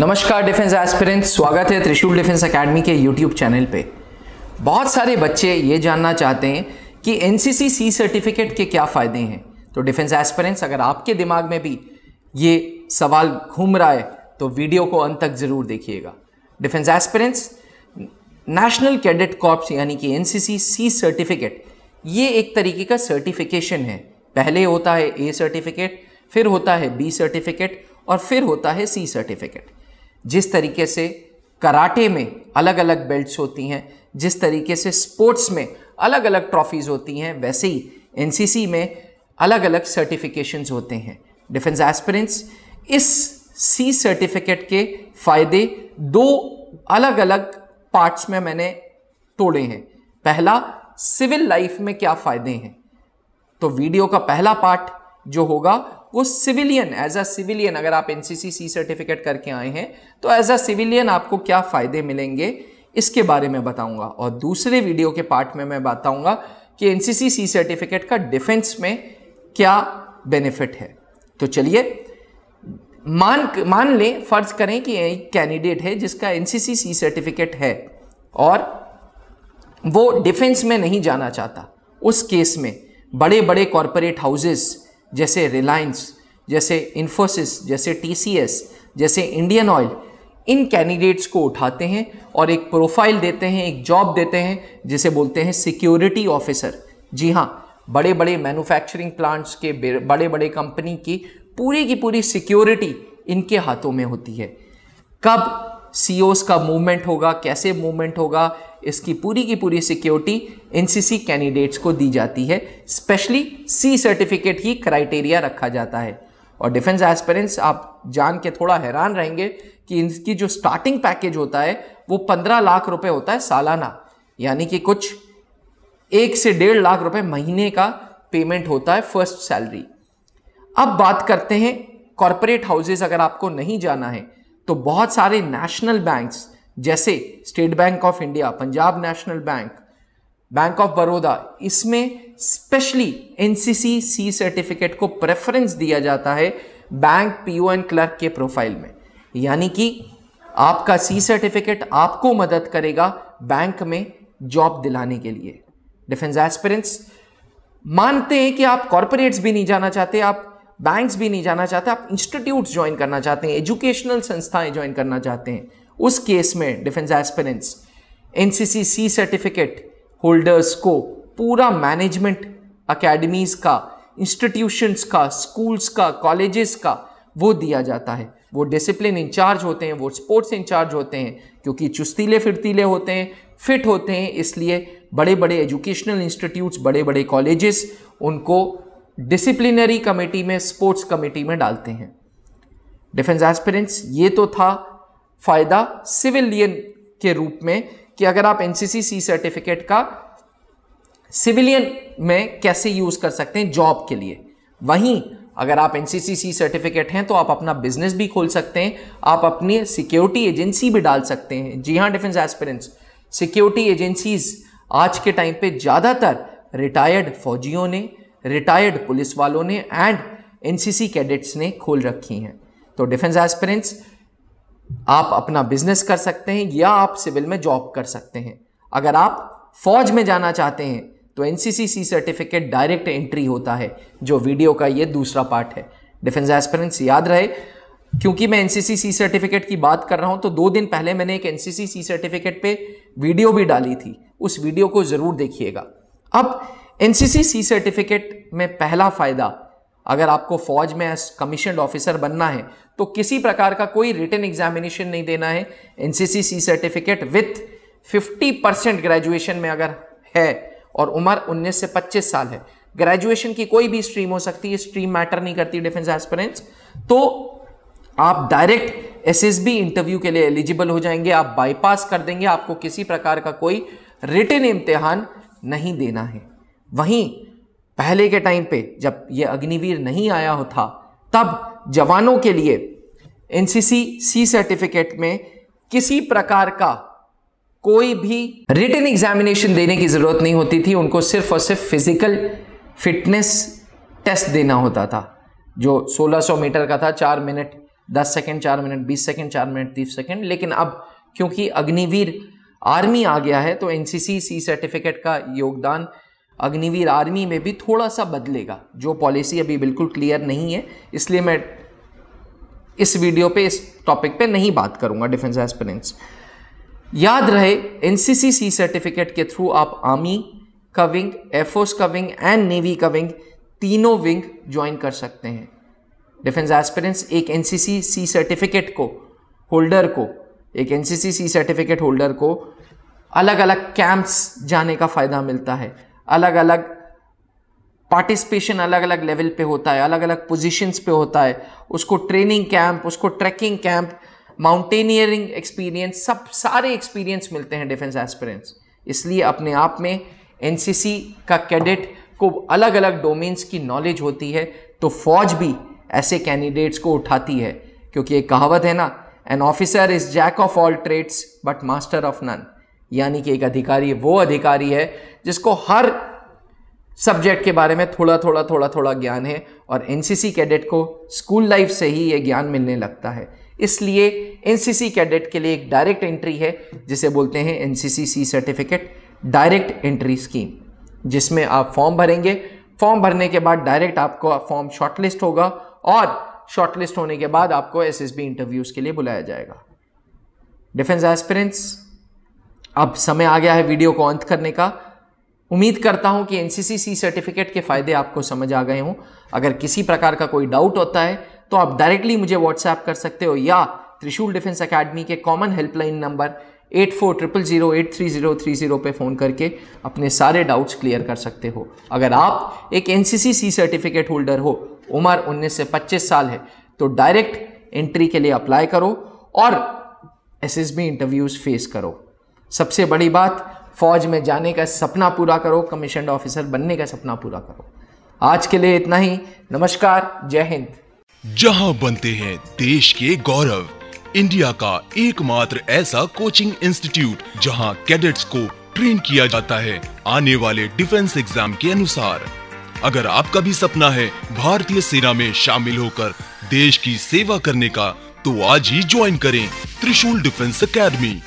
नमस्कार defence aspirant स्वागत है त्रिशूल डिफेंस एकेडमी के यूट्यूब चैनल पे बहुत सारे बच्चे ये जानना चाहते हैं कि एन सी सर्टिफिकेट के क्या फ़ायदे हैं तो डिफेंस एस्पिरेंट्स अगर आपके दिमाग में भी ये सवाल घूम रहा है तो वीडियो को अंत तक ज़रूर देखिएगा defence aspirants national cadet corps यानी कि एन सी सर्टिफिकेट ये एक तरीके का सर्टिफिकेशन है पहले होता है ए सर्टिफिकेट फिर होता है बी सर्टिफिकेट और फिर होता है सी सर्टिफिकेट जिस तरीके से कराटे में अलग अलग बेल्ट्स होती हैं जिस तरीके से स्पोर्ट्स में अलग अलग ट्रॉफीज़ होती हैं वैसे ही एन में अलग अलग सर्टिफिकेशंस होते हैं डिफेंस एस्पिरेंट्स इस सी सर्टिफिकेट के फ़ायदे दो अलग अलग पार्ट्स में मैंने तोड़े हैं पहला सिविल लाइफ में क्या फ़ायदे हैं तो वीडियो का पहला पार्ट जो होगा आपको सिविलियन एज अ सिविलियन अगर आप एनसीसी सी सर्टिफिकेट करके आए हैं तो एज अ सिविलियन आपको क्या फ़ायदे मिलेंगे इसके बारे में बताऊंगा और दूसरे वीडियो के पार्ट में मैं बताऊंगा कि एनसीसी सी सर्टिफिकेट का डिफेंस में क्या बेनिफिट है तो चलिए मान मान लें फर्ज करें कि एक कैंडिडेट है जिसका एनसीसी सी सर्टिफिकेट है और वो डिफेंस में नहीं जाना चाहता उस केस में बड़े बड़े कॉरपोरेट हाउसेज़ जैसे रिलायंस जैसे इन्फोसिस जैसे टी जैसे इंडियन ऑयल इन कैंडिडेट्स को उठाते हैं और एक प्रोफाइल देते हैं एक जॉब देते हैं जिसे बोलते हैं सिक्योरिटी ऑफिसर जी हाँ बड़े बड़े मैन्युफैक्चरिंग प्लांट्स के बड़े बड़े कंपनी की पूरी की पूरी सिक्योरिटी इनके हाथों में होती है कब सी e का मूवमेंट होगा कैसे मूवमेंट होगा इसकी पूरी की पूरी सिक्योरिटी एनसीसी कैंडिडेट्स को दी जाती है स्पेशली सी सर्टिफिकेट ही क्राइटेरिया रखा जाता है और डिफेंस एस्पेरेंट्स आप जान के थोड़ा हैरान रहेंगे कि इनकी जो स्टार्टिंग पैकेज होता है वो पंद्रह लाख रुपए होता है सालाना यानी कि कुछ एक से डेढ़ लाख रुपए महीने का पेमेंट होता है फर्स्ट सैलरी अब बात करते हैं कॉरपोरेट हाउसेज अगर आपको नहीं जाना है तो बहुत सारे नेशनल बैंक्स जैसे State Bank of India Punjab National Bank Bank of Baroda इसमें स्पेशली एनसीसी सी सर्टिफिकेट को प्रेफरेंस दिया जाता है बैंक पीओ एंड क्लर्क के प्रोफाइल में यानी कि आपका सी सर्टिफिकेट आपको मदद करेगा बैंक में जॉब दिलाने के लिए डिफेंस एस्पिरेंट्स मानते हैं कि आप कॉरपोरेट्स भी नहीं जाना चाहते आप बैंक्स भी नहीं जाना चाहते आप इंस्टीट्यूट्स ज्वाइन करना चाहते हैं एजुकेशनल संस्थाएं ज्वाइन करना चाहते हैं उस केस में defence aspirants N C certificate holders को पूरा मैनेजमेंट अकेडमीज़ का इंस्टीट्यूशंस का स्कूल्स का कॉलेजेस का वो दिया जाता है वो डिसिप्लिन इंचार्ज होते हैं वो स्पोर्ट्स इंचार्ज होते हैं क्योंकि चुस्तीले फिरतीले होते हैं फिट होते हैं इसलिए बड़े बड़े एजुकेशनल इंस्टीट्यूट्स बड़े बड़े कॉलेजेस उनको डिसिप्लिनरी कमेटी में स्पोर्ट्स कमेटी में डालते हैं डिफेंस एस्पिरेंट्स ये तो था फ़ायदा सिविलियन के रूप में कि अगर आप एन सी सर्टिफिकेट का सिविलियन में कैसे यूज़ कर सकते हैं जॉब के लिए वहीं अगर आप एन सर्टिफिकेट हैं तो आप अपना बिजनेस भी खोल सकते हैं आप अपनी सिक्योरिटी एजेंसी भी डाल सकते हैं जी हाँ डिफेंस एस्पिरेंट्स सिक्योरिटी एजेंसीज आज के टाइम पे ज़्यादातर रिटायर्ड फौजियों ने रिटायर्ड पुलिस वालों ने एंड एनसीसी कैडेट्स ने खोल रखी हैं तो डिफेंस एस्पिरेंट्स आप अपना बिजनेस कर सकते हैं या आप सिविल में जॉब कर सकते हैं अगर आप फौज में जाना चाहते हैं तो एन सर्टिफिकेट डायरेक्ट एंट्री होता है जो वीडियो का ये दूसरा पार्ट है डिफेंस एस्पिरेंट्स याद रहे क्योंकि मैं एन सर्टिफिकेट की बात कर रहा हूं तो दो दिन पहले मैंने एक एन सर्टिफिकेट पे वीडियो भी डाली थी उस वीडियो को ज़रूर देखिएगा अब एन सर्टिफिकेट में पहला फ़ायदा अगर आपको फौज में कमीशन ऑफिसर बनना है तो किसी प्रकार का कोई रिटर्न एग्जामिनेशन नहीं देना है NCC C certificate with 50 percent graduation में अगर है और उम्र 19 से 25 साल है ग्रेजुएशन की कोई भी स्ट्रीम हो सकती है स्ट्रीम मैटर नहीं करती डिफेंस एस्पिरेंट्स तो आप डायरेक्ट एसएसबी इंटरव्यू के लिए एलिजिबल हो जाएंगे आप बाईपास कर देंगे आपको किसी प्रकार का कोई रिटर्न इम्तिहान नहीं देना है वहीं पहले के टाइम पे जब ये अग्निवीर नहीं आया होता तब जवानों के लिए एन सी सर्टिफिकेट में किसी प्रकार का कोई भी रिटर्न एग्जामिनेशन देने की ज़रूरत नहीं होती थी उनको सिर्फ और सिर्फ फिज़िकल फिटनेस टेस्ट देना होता था जो 1600 मीटर का था चार मिनट दस सेकेंड चार मिनट बीस सेकेंड चार मिनट तीस सेकेंड लेकिन अब क्योंकि अग्निवीर आर्मी आ गया है तो एनसीसी सी सर्टिफिकेट का योगदान अग्निवीर आर्मी में भी थोड़ा सा बदलेगा जो पॉलिसी अभी बिल्कुल क्लियर नहीं है इसलिए मैं इस वीडियो पे इस टॉपिक पे नहीं बात करूंगा डिफेंस एस्पिरेंट्स याद रहे एनसीसी सी सर्टिफिकेट के थ्रू आप आर्मी का विंग एयरफोर्स का विंग एंड नेवी का विंग तीनों विंग ज्वाइन कर सकते हैं डिफेंस एस्पिरेंट्स एक एनसीसी सी सर्टिफिकेट को होल्डर को एक एनसीसी सी सर्टिफिकेट होल्डर को अलग अलग कैंप्स जाने का फ़ायदा मिलता है अलग अलग पार्टिसिपेशन अलग अलग लेवल पे होता है अलग अलग पोजीशंस पे होता है उसको ट्रेनिंग कैंप उसको ट्रैकिंग कैंप माउंटेनियरिंग एक्सपीरियंस सब सारे एक्सपीरियंस मिलते हैं डिफेंस एस्पिरेंट्स इसलिए अपने आप में एन का कैडेट को अलग अलग डोमेन्स की नॉलेज होती है तो फौज भी ऐसे कैंडिडेट्स को उठाती है क्योंकि एक कहावत है ना an officer is jack of all trades but master of none यानी कि एक अधिकारी वो अधिकारी है जिसको हर सब्जेक्ट के बारे में थोड़ा थोड़ा थोड़ा थोड़ा ज्ञान है और एनसीसी कैडेट को स्कूल लाइफ से ही ये ज्ञान मिलने लगता है इसलिए एनसीसी कैडेट के लिए एक डायरेक्ट एंट्री है जिसे बोलते हैं N C certificate direct entry scheme जिसमें आप फॉर्म भरेंगे फॉर्म भरने के बाद डायरेक्ट आपको फॉर्म शॉर्टलिस्ट होगा और शॉर्टलिस्ट होने के बाद आपको एसएसबी इंटरव्यूज़ के लिए बुलाया जाएगा डिफेंस एस्पिरेंट्स अब समय आ गया है वीडियो को अंत करने का उम्मीद करता हूं कि एन सी सर्टिफिकेट के फ़ायदे आपको समझ आ गए हों अगर किसी प्रकार का कोई डाउट होता है तो आप डायरेक्टली मुझे व्हाट्सएप कर सकते हो या त्रिशूल डिफेंस अकेडमी के common helpline number eight four triple zero eight three zero three zero पर फ़ोन करके अपने सारे डाउट्स क्लियर कर सकते हो अगर आप एक एन सी सर्टिफिकेट होल्डर हो उम्र उन्नीस से पच्चीस साल है तो डायरेक्ट एंट्री के लिए अप्लाई करो और एस इंटरव्यूज़ फेस करो सबसे बड़ी बात फ़ौज में जाने का सपना पूरा करो कमीशन ऑफिसर बनने का सपना पूरा करो आज के लिए इतना ही नमस्कार जय हिंद जहां बनते हैं देश के गौरव इंडिया का एकमात्र ऐसा कोचिंग इंस्टीट्यूट जहां कैडेट्स को ट्रेन किया जाता है आने वाले डिफेंस एग्जाम के अनुसार अगर आपका भी सपना है भारतीय सेना में शामिल होकर देश की सेवा करने का तो आज ही ज्वाइन करें त्रिशूल डिफेंस अकेडमी